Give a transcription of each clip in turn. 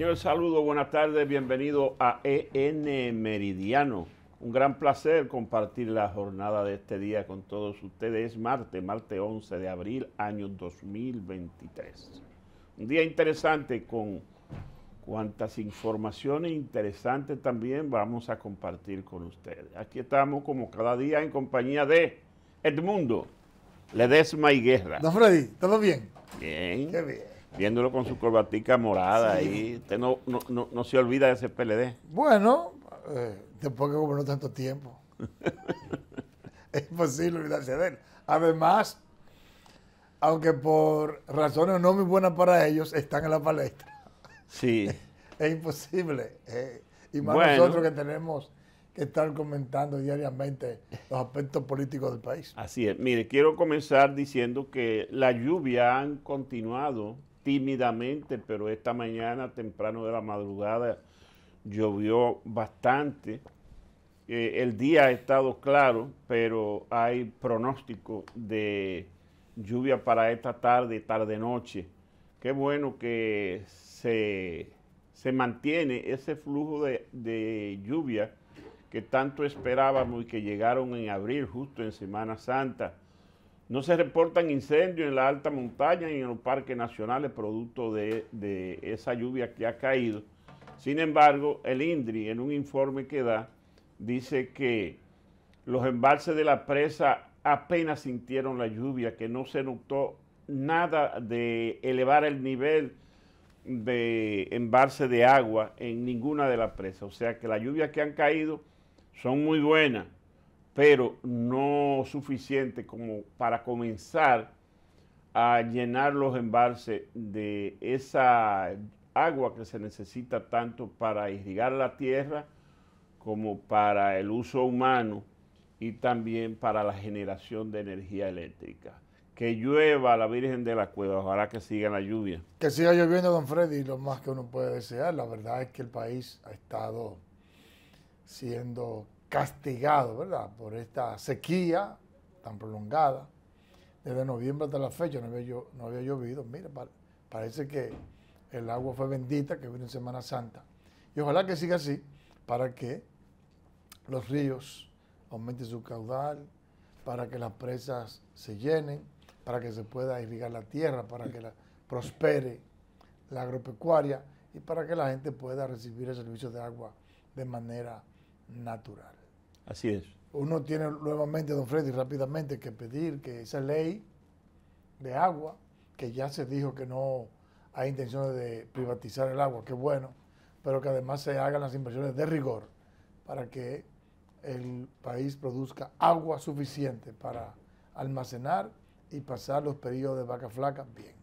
Señor, saludo, buenas tardes, bienvenido a EN Meridiano. Un gran placer compartir la jornada de este día con todos ustedes. Es martes, martes 11 de abril, año 2023. Un día interesante con cuantas informaciones interesantes también vamos a compartir con ustedes. Aquí estamos como cada día en compañía de Edmundo Ledesma y Guerra. Don Freddy, ¿todo bien? Bien. Qué bien viéndolo con su corbatica morada ahí. Usted no, no, no, se olvida de ese PLD. Bueno, eh, después que gobernó tanto tiempo. es imposible olvidarse de él. Además, aunque por razones no muy buenas para ellos, están en la palestra. Sí. es imposible. Eh, y más nosotros que tenemos que estar comentando diariamente los aspectos políticos del país. Así es. Mire, quiero comenzar diciendo que la lluvia han continuado tímidamente, pero esta mañana, temprano de la madrugada, llovió bastante. Eh, el día ha estado claro, pero hay pronóstico de lluvia para esta tarde, tarde-noche. Qué bueno que se, mantiene ese flujo de, de lluvia que tanto esperábamos y que llegaron en abril, justo en Semana Santa. No se reportan incendios en la alta montaña y en los parques nacionales producto de, esa lluvia que ha caído. Sin embargo, el INDRI en un informe que da dice que los embalses de la presa apenas sintieron la lluvia, que no se notó nada de elevar el nivel de embalse de agua en ninguna de las presas. O sea que las lluvias que han caído son muy buenas pero no suficiente como para comenzar a llenar los embalses de esa agua que se necesita tanto para irrigar la tierra como para el uso humano y también para la generación de energía eléctrica. Que llueva la Virgen de la Cueva, ojalá que siga la lluvia. Que siga lloviendo, don Freddy, lo más que uno puede desear. La verdad es que el país ha estado siendo castigado, ¿verdad? Por esta sequía tan prolongada. Desde noviembre hasta la fecha no había, no había llovido. Mira, parece que el agua fue bendita que vino en Semana Santa. Y ojalá que siga así para que los ríos aumenten su caudal, para que las presas se llenen, para que se pueda irrigar la tierra, para que la, prospere la agropecuaria y para que la gente pueda recibir el servicio de agua de manera natural. Así es. Uno tiene nuevamente, don Freddy, rápidamente que pedir que esa ley de agua, que ya se dijo que no hay intenciones de privatizar el agua, que bueno, pero que además se hagan las inversiones de rigor para que el país produzca agua suficiente para almacenar y pasar los periodos de vaca flaca bien.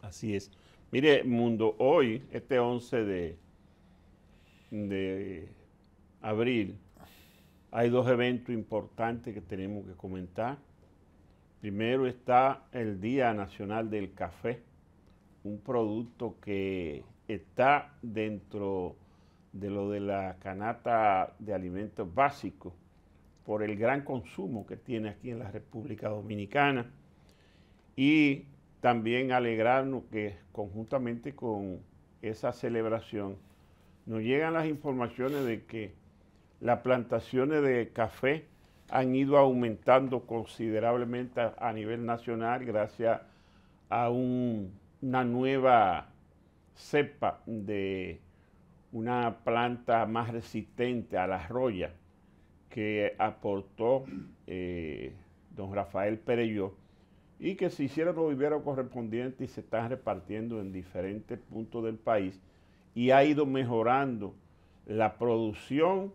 Así es. Mire, mundo, hoy, este 11 de abril, hay dos eventos importantes que tenemos que comentar. Primero está el Día Nacional del Café, un producto que está dentro de lo de la canata de alimentos básicos por el gran consumo que tiene aquí en la República Dominicana y también alegrarnos que conjuntamente con esa celebración nos llegan las informaciones de que las plantaciones de café han ido aumentando considerablemente a, nivel nacional gracias a una nueva cepa de una planta más resistente a la roya que aportó eh, don Rafael Perello y que se hicieron los viveros correspondientes y se están repartiendo en diferentes puntos del país y ha ido mejorando la producción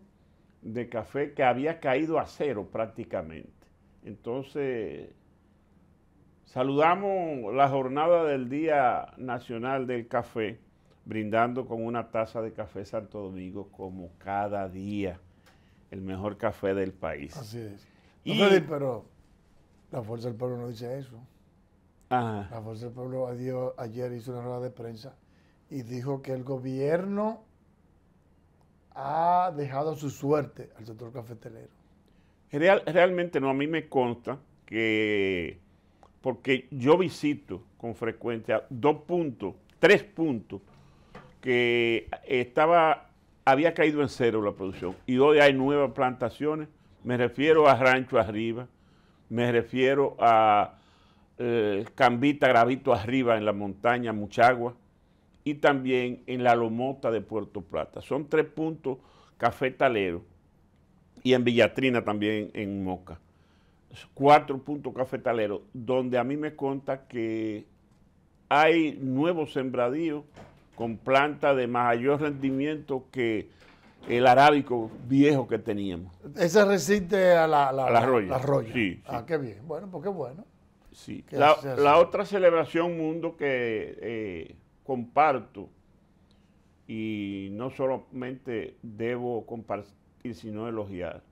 de café que había caído a cero prácticamente. Entonces, saludamos la jornada del Día Nacional del Café, brindando con una taza de café Santo Domingo como cada día, el mejor café del país. Así es. Y, pero la Fuerza del Pueblo no dice eso. La Fuerza del Pueblo ayer hizo una rueda de prensa y dijo que el gobierno ha dejado su suerte al sector cafetelero. realmente no, a mí me consta que, porque yo visito con frecuencia dos puntos, tres puntos, que estaba, había caído en cero la producción y hoy hay nuevas plantaciones, me refiero a Rancho Arriba, me refiero a eh, Cambita, Gravito Arriba en la montaña, Muchagua, y también en la Lomota de Puerto Plata. Son tres puntos cafetaleros y en Villatrina también en Moca. Cuatro puntos cafetaleros, donde a mí me conta que hay nuevos sembradíos con plantas de mayor rendimiento que el arábico viejo que teníamos. Ese resiste a la, la, Sí, Ah, qué bien. Bueno, porque bueno. Sí. La, otra celebración mundo que eh, comparto y no solamente debo compartir, sino elogiar.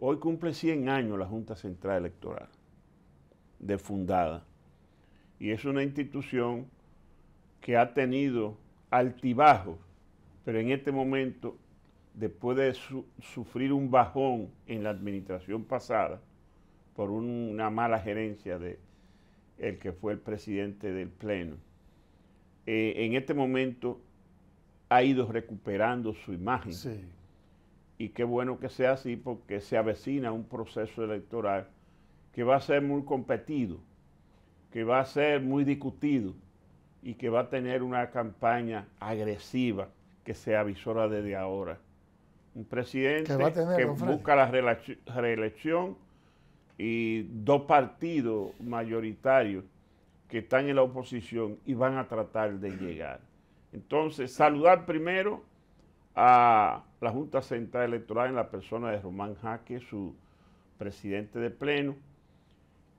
Hoy cumple 100 años la Junta Central Electoral de fundada y es una institución que ha tenido altibajos, pero en este momento, después de sufrir un bajón en la administración pasada por una mala gerencia de el que fue el presidente del Pleno, eh, en este momento ha ido recuperando su imagen. Y qué bueno que sea así porque se avecina un proceso electoral que va a ser muy competido, que va a ser muy discutido y que va a tener una campaña agresiva que se avisora desde ahora. Un presidente que busca la reelección y dos partidos mayoritarios que están en la oposición y van a tratar de llegar. Entonces, saludar primero a la Junta Central Electoral en la persona de Román Jaque, su presidente de pleno,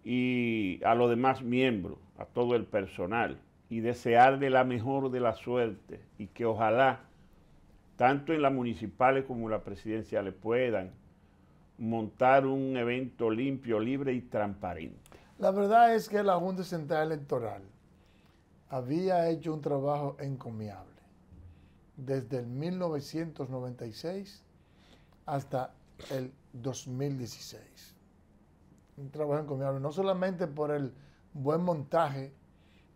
y a los demás miembros, a todo el personal, y desearle la mejor de la suerte y que ojalá, tanto en las municipales como en las le puedan montar un evento limpio, libre y transparente. La verdad es que la Junta Central Electoral había hecho un trabajo encomiable desde el 1996 hasta el 2016. Un trabajo encomiable no solamente por el buen montaje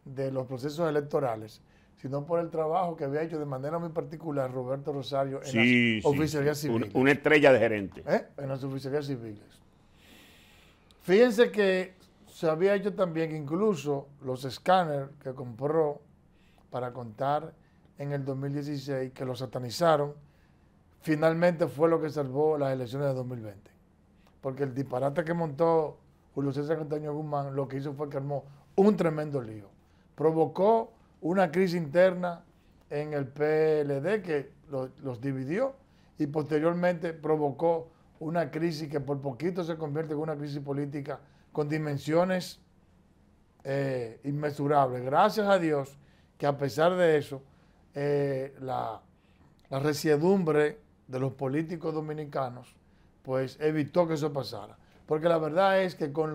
de los procesos electorales, sino por el trabajo que había hecho de manera muy particular Roberto Rosario en las oficerías civiles. Una, estrella de gerente. ¿Eh? En las oficerías civiles. Fíjense que se había hecho también incluso los escáneres que compró para contar en el 2016, que lo satanizaron, finalmente fue lo que salvó las elecciones de 2020. Porque el disparate que montó Julio César Antonio Guzmán lo que hizo fue que armó un tremendo lío. Provocó una crisis interna en el PLD que los dividió y posteriormente provocó una crisis que por poquito se convierte en una crisis política con dimensiones eh, inmesurables. Gracias a Dios que a pesar de eso, eh, la, resiedumbre de los políticos dominicanos, pues evitó que eso pasara. Porque la verdad es que con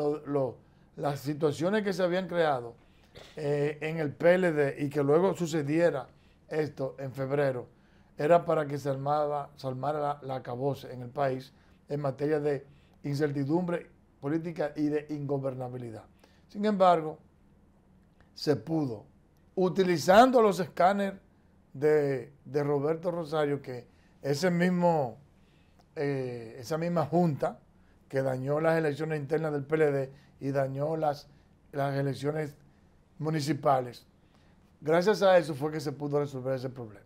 las situaciones que se habían creado eh, en el PLD y que luego sucediera esto en febrero, era para que se, armara la, la en el país en materia de incertidumbre política y de ingobernabilidad. Sin embargo, se pudo, utilizando los escáneres de, Roberto Rosario, que ese mismo, eh, esa misma junta que dañó las elecciones internas del PLD y dañó las, las elecciones municipales, gracias a eso fue que se pudo resolver ese problema.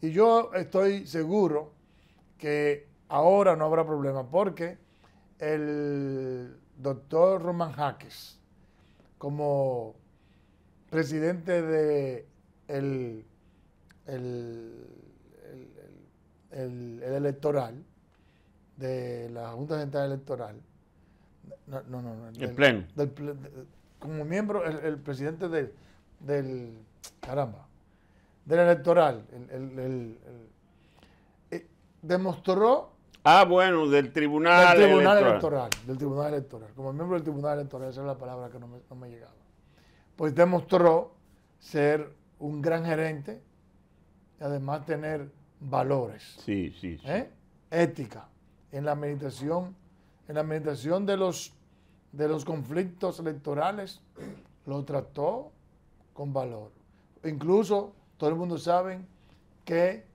Y yo estoy seguro que ahora no habrá problema porque el doctor Roman Jaques como presidente de el, el, electoral, de la Junta Central Electoral, no, no, no, el pleno. como miembro, el, presidente del, caramba, del electoral, eh, demostró Ah, bueno, del Tribunal, electoral. Del Tribunal Electoral. Como miembro del Tribunal Electoral, esa es la palabra que no me, llegaba. Pues demostró ser un gran gerente y además tener valores. Sí, sí. sí. ¿eh? Ética. En la meditación en la de los de los conflictos electorales, lo trató con valor. Incluso todo el mundo sabe que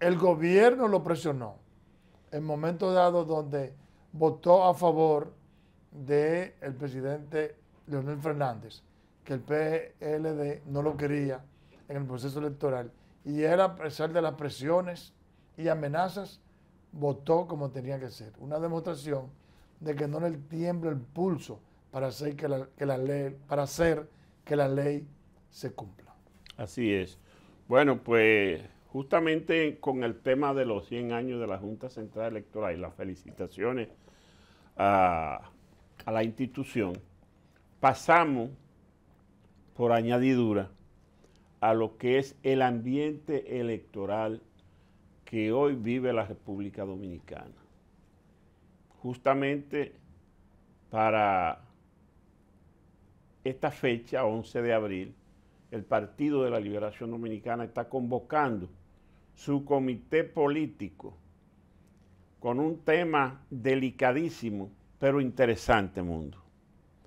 el gobierno lo presionó en momentos dados donde votó a favor del el presidente Leonel Fernández, que el PLD no lo quería en el proceso electoral, y él a pesar de las presiones y amenazas, votó como tenía que ser. Una demostración de que no le tiembla el pulso para hacer que la, ley, para hacer que la ley se cumpla. Así es. Bueno, pues justamente con el tema de los 100 años de la Junta Central Electoral y las felicitaciones a, la institución, pasamos por añadidura a lo que es el ambiente electoral que hoy vive la República Dominicana. Justamente para esta fecha, 11 de abril, el Partido de la Liberación Dominicana está convocando su comité político con un tema delicadísimo, pero interesante mundo.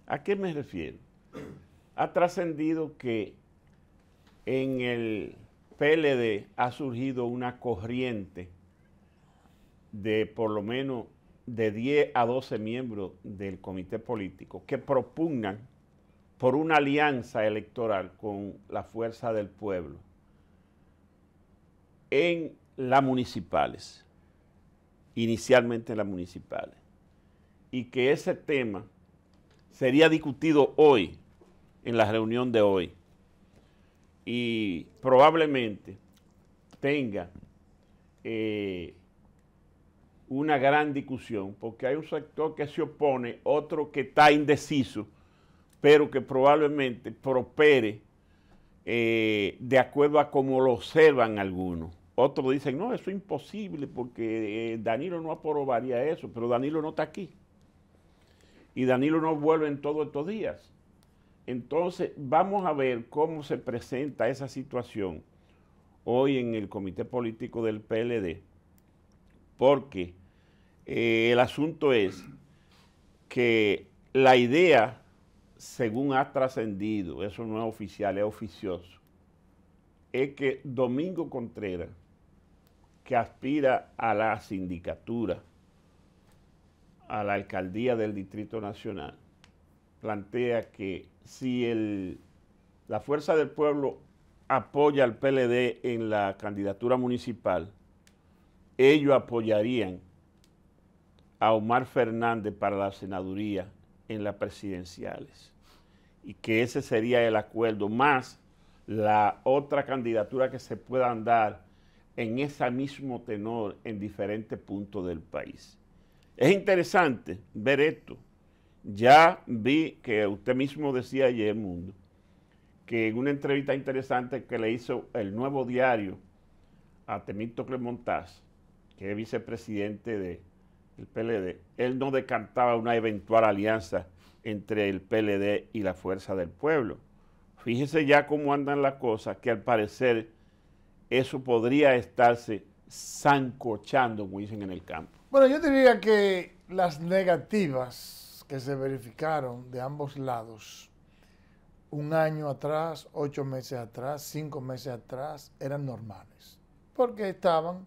¿A qué me refiero? Ha trascendido que en el PLD ha surgido una corriente de por lo menos de 10 a 12 miembros del comité político que propugnan por una alianza electoral con la fuerza del pueblo en las municipales, inicialmente en las municipales, y que ese tema sería discutido hoy, en la reunión de hoy, y probablemente tenga eh, una gran discusión, porque hay un sector que se opone, otro que está indeciso, pero que probablemente prospere eh, de acuerdo a cómo lo observan algunos. Otros dicen, no, eso es imposible porque eh, Danilo no aprobaría eso, pero Danilo no está aquí. Y Danilo no vuelve en todos estos días. Entonces, vamos a ver cómo se presenta esa situación hoy en el comité político del PLD, porque eh, el asunto es que la idea, según ha trascendido, eso no es oficial, es oficioso, es que Domingo Contreras que aspira a la sindicatura, a la alcaldía del Distrito Nacional, plantea que si la Fuerza del Pueblo apoya al PLD en la candidatura municipal, ellos apoyarían a Omar Fernández para la senaduría en las presidenciales. Y que ese sería el acuerdo, más la otra candidatura que se puedan dar en ese mismo tenor en diferentes puntos del país. Es interesante ver esto. Ya vi que usted mismo decía ayer, Mundo, que en una entrevista interesante que le hizo el nuevo diario a Temito Clemontaz, que es vicepresidente del PLD, él no decantaba una eventual alianza entre el PLD y la Fuerza del Pueblo. Fíjese ya cómo andan las cosas, que al parecer eso podría estarse zancochando, como dicen en el campo. Bueno, yo diría que las negativas que se verificaron de ambos lados, un año atrás, ocho meses atrás, cinco meses atrás, eran normales, porque estaban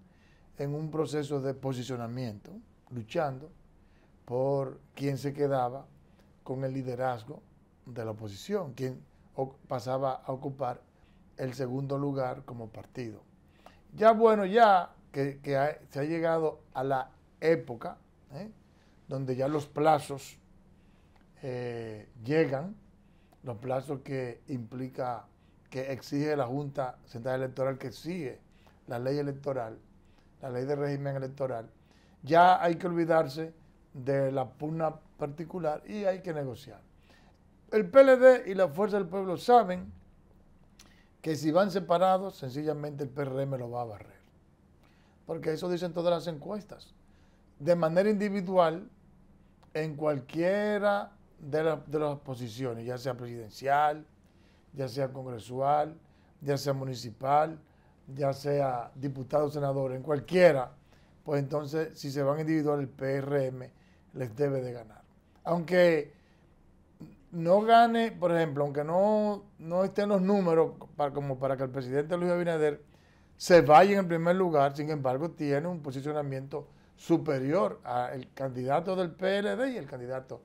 en un proceso de posicionamiento, luchando por quién se quedaba con el liderazgo de la oposición, quién pasaba a ocupar el segundo lugar como partido. Ya bueno, ya que, se ha llegado a la época ¿eh? donde ya los plazos eh, llegan, los plazos que implica, que exige la Junta Central Electoral que sigue la ley electoral, la ley de régimen electoral, ya hay que olvidarse de la pugna particular y hay que negociar. El PLD y la Fuerza del Pueblo saben que si van separados, sencillamente el PRM lo va a barrer. Porque eso dicen todas las encuestas. De manera individual, en cualquiera de, las posiciones, ya sea presidencial, ya sea congresual, ya sea municipal, ya sea diputado, senador, en cualquiera, pues entonces si se van individual el PRM les debe de ganar. Aunque no gane, por ejemplo, aunque no, estén los números como para que el presidente Luis Abinader se vaya en el primer lugar, sin embargo, tiene un posicionamiento superior al candidato del PLD y el candidato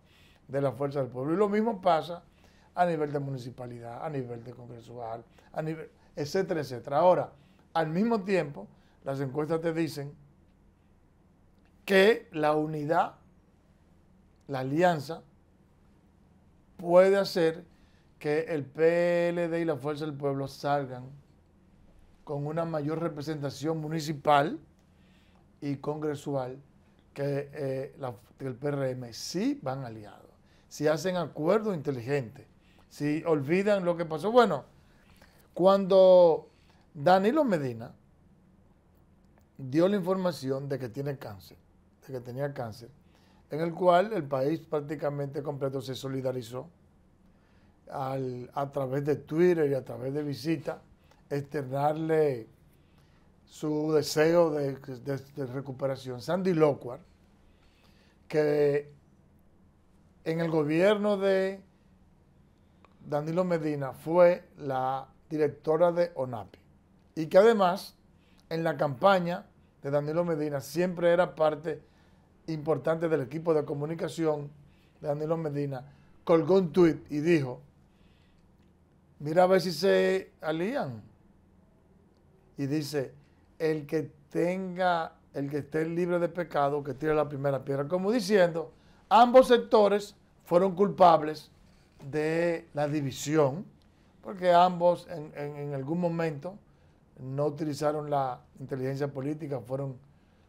de la Fuerza del Pueblo. Y lo mismo pasa a nivel de municipalidad, a nivel de congresual, a nivel, etcétera, etcétera. Ahora, al mismo tiempo, las encuestas te dicen que la unidad, la alianza, puede hacer que el PLD y la Fuerza del Pueblo salgan con una mayor representación municipal y congresual que, eh, el PRM si van aliados, si hacen acuerdos inteligentes, si olvidan lo que pasó. Bueno, cuando Danilo Medina dio la información de que tiene cáncer, de que tenía cáncer, en el cual el país prácticamente completo se solidarizó a través de Twitter y a través de visitas, externarle su deseo de, recuperación. Sandy Locuar, que en el gobierno de Danilo Medina fue la directora de ONAPI y que además en la campaña de Danilo Medina siempre era parte importante del equipo de comunicación de Danilo Medina, colgó un tuit y dijo, mira a ver si se alían. Y dice, el que tenga, el que esté libre de pecado, que tire la primera piedra. Como diciendo, ambos sectores fueron culpables de la división, porque ambos en, en algún momento no utilizaron la inteligencia política, fueron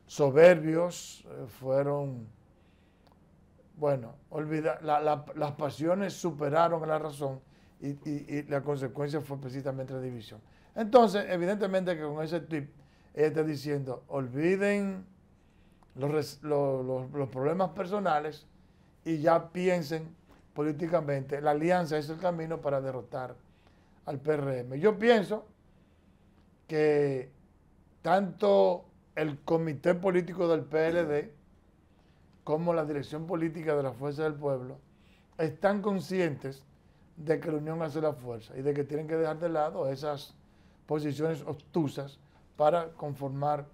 soberbios, eh, fueron, bueno, olvida, las pasiones superaron a la razón y, la consecuencia fue precisamente la división. Entonces, evidentemente que con ese tip, ella está diciendo, olviden los problemas personales y ya piensen políticamente, la alianza es el camino para derrotar al PRM. Yo pienso que tanto el comité político del PLD como la dirección política de la Fuerza del Pueblo están conscientes de que la unión hace la fuerza y de que tienen que dejar de lado esas posiciones obtusas para conformar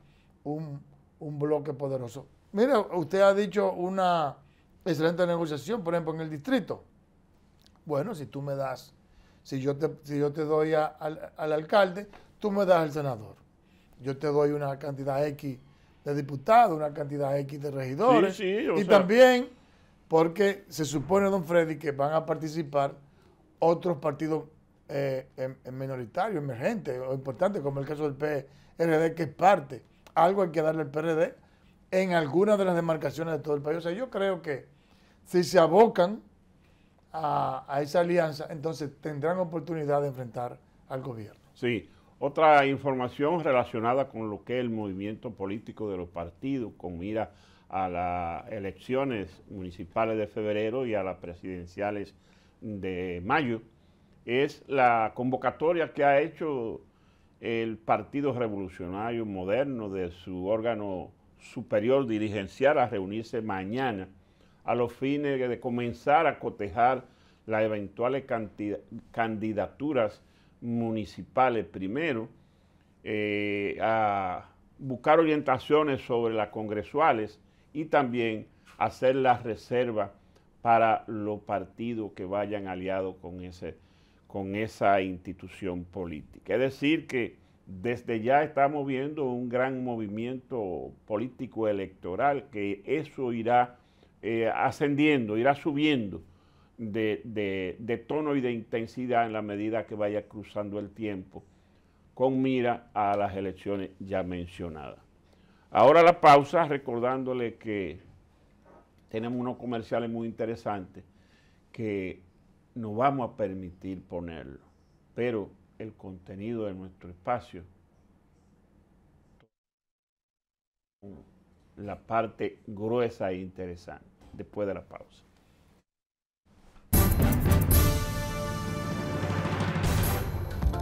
un, bloque poderoso. Mira, usted ha dicho una excelente negociación, por ejemplo, en el distrito. Bueno, si tú me das, si yo te, yo te doy al alcalde, tú me das al senador yo te doy una cantidad X de diputados, una cantidad X de regidores. y también porque se supone, don Freddy, que van a participar otros partidos eh, en, minoritarios, emergentes o importantes, como el caso del PRD, que es parte. Algo hay que darle al PRD en algunas de las demarcaciones de todo el país. O sea, yo creo que si se abocan a, a esa alianza, entonces tendrán oportunidad de enfrentar al gobierno. Sí. Otra información relacionada con lo que es el movimiento político de los partidos con mira a las elecciones municipales de febrero y a las presidenciales de mayo es la convocatoria que ha hecho el Partido Revolucionario Moderno de su órgano superior dirigencial a reunirse mañana a los fines de comenzar a cotejar las eventuales candidaturas municipales primero, eh, a buscar orientaciones sobre las congresuales y también hacer las reservas para los partidos que vayan aliados con, con esa institución política. Es decir, que desde ya estamos viendo un gran movimiento político electoral que eso irá eh, ascendiendo, irá subiendo de, tono y de intensidad en la medida que vaya cruzando el tiempo con mira a las elecciones ya mencionadas. Ahora la pausa, recordándole que tenemos unos comerciales muy interesantes que no vamos a permitir ponerlo, pero el contenido de nuestro espacio, la parte gruesa e interesante, después de la pausa.